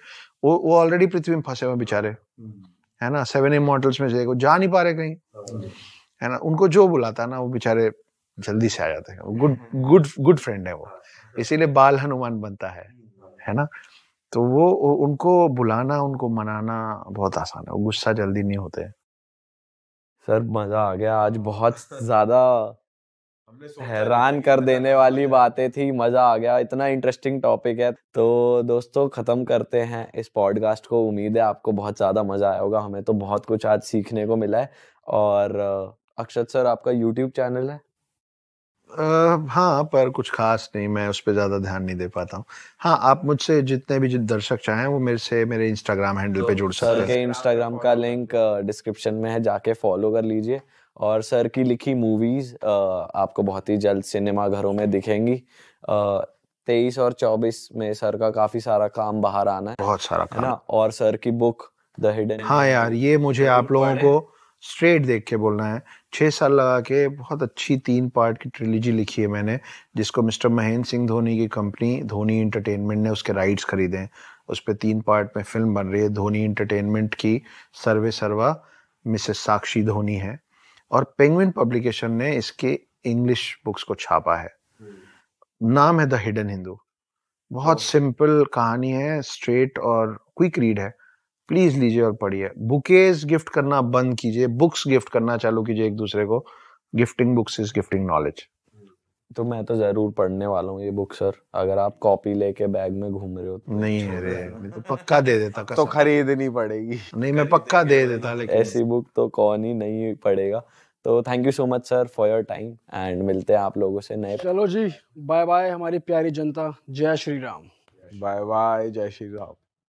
वो वो ऑलरेडी पृथ्वी में फंसे हुए बेचारे हम्म। है ना सेवन ए मॉडल्स में से वो जा नहीं पा रहे कहीं हम्म। है ना उनको जो बुलाता है ना वो बेचारे जल्दी से आ जाते हैं hmm, good hmm, hmm. Good good friend है वो हाँ। इसीलिए बाल हनुमान बनता है है ना तो वो उनको बुलाना उनको मनाना बहुत आसान है गुस्सा जल्दी नहीं होते सर मज़ा आ गया आज बहुत ज़्यादा हैरान कर देने वाली बातें थी मज़ा आ गया इतना इंटरेस्टिंग टॉपिक है तो दोस्तों ख़त्म करते हैं इस पॉडकास्ट को उम्मीद है आपको बहुत ज़्यादा मज़ा आया होगा हमें तो बहुत कुछ आज सीखने को मिला है और अक्षत सर आपका यूट्यूब चैनल है हाँ पर कुछ खास नहीं मैं उस पर ज़्यादा ध्यान नहीं दे पाता हूँ हाँ आप मुझसे जितने भी दर्शक चाहें वो मेरे से मेरे इंस्टाग्राम हैंडल तो पे जुड़ सकते हैं इंस्टाग्राम का लिंक डिस्क्रिप्शन में है जाके फॉलो कर लीजिए और सर की लिखी मूवीज आपको बहुत ही जल्द सिनेमा घरों में दिखेंगी तेईस और चौबीस में सर का काफी सारा काम बाहर आना है बहुत सारा काम ना और सर की बुक द हिडन हाँ यार ये मुझे आप लोगों को स्ट्रेट देख के बोलना है छः साल लगा के बहुत अच्छी तीन पार्ट की ट्रिलिजी लिखी है मैंने जिसको मिस्टर महेंद्र सिंह धोनी की कंपनी धोनी इंटरटेनमेंट ने उसके राइट्स खरीदे हैं उस पर तीन पार्ट में फिल्म बन रही है धोनी इंटरटेनमेंट की सर्वे सर्वा मिसेस साक्षी धोनी है और पेंगविन पब्लिकेशन ने इसके इंग्लिश बुक्स को छापा है नाम है द हिडन हिंदू बहुत सिंपल कहानी है स्ट्रेट और क्विक रीड है प्लीज लीजिए और पढ़िए बुकेज गिफ्ट करना बंद कीजिए बुक्स गिफ्ट करना चालू कीजिए एक दूसरे को gifting books is gifting knowledge तो मैं तो जरूर पढ़ने वाला हूँ ये बुक सर अगर आप कॉपी लेके बैग में घूम रहे हो तो नहीं है रे मैं तो पक्का दे देता तो खरीदनी पड़ेगी नहीं मैं पक्का दे देता लेकिन ऐसी बुक तो कौन ही नहीं पड़ेगा तो thank you so much sir for your time and मिलते हैं आप लोगों से नए चलो जी बाय बाय हमारी प्यारी जनता जय श्री राम बाय बाय जय श्री राम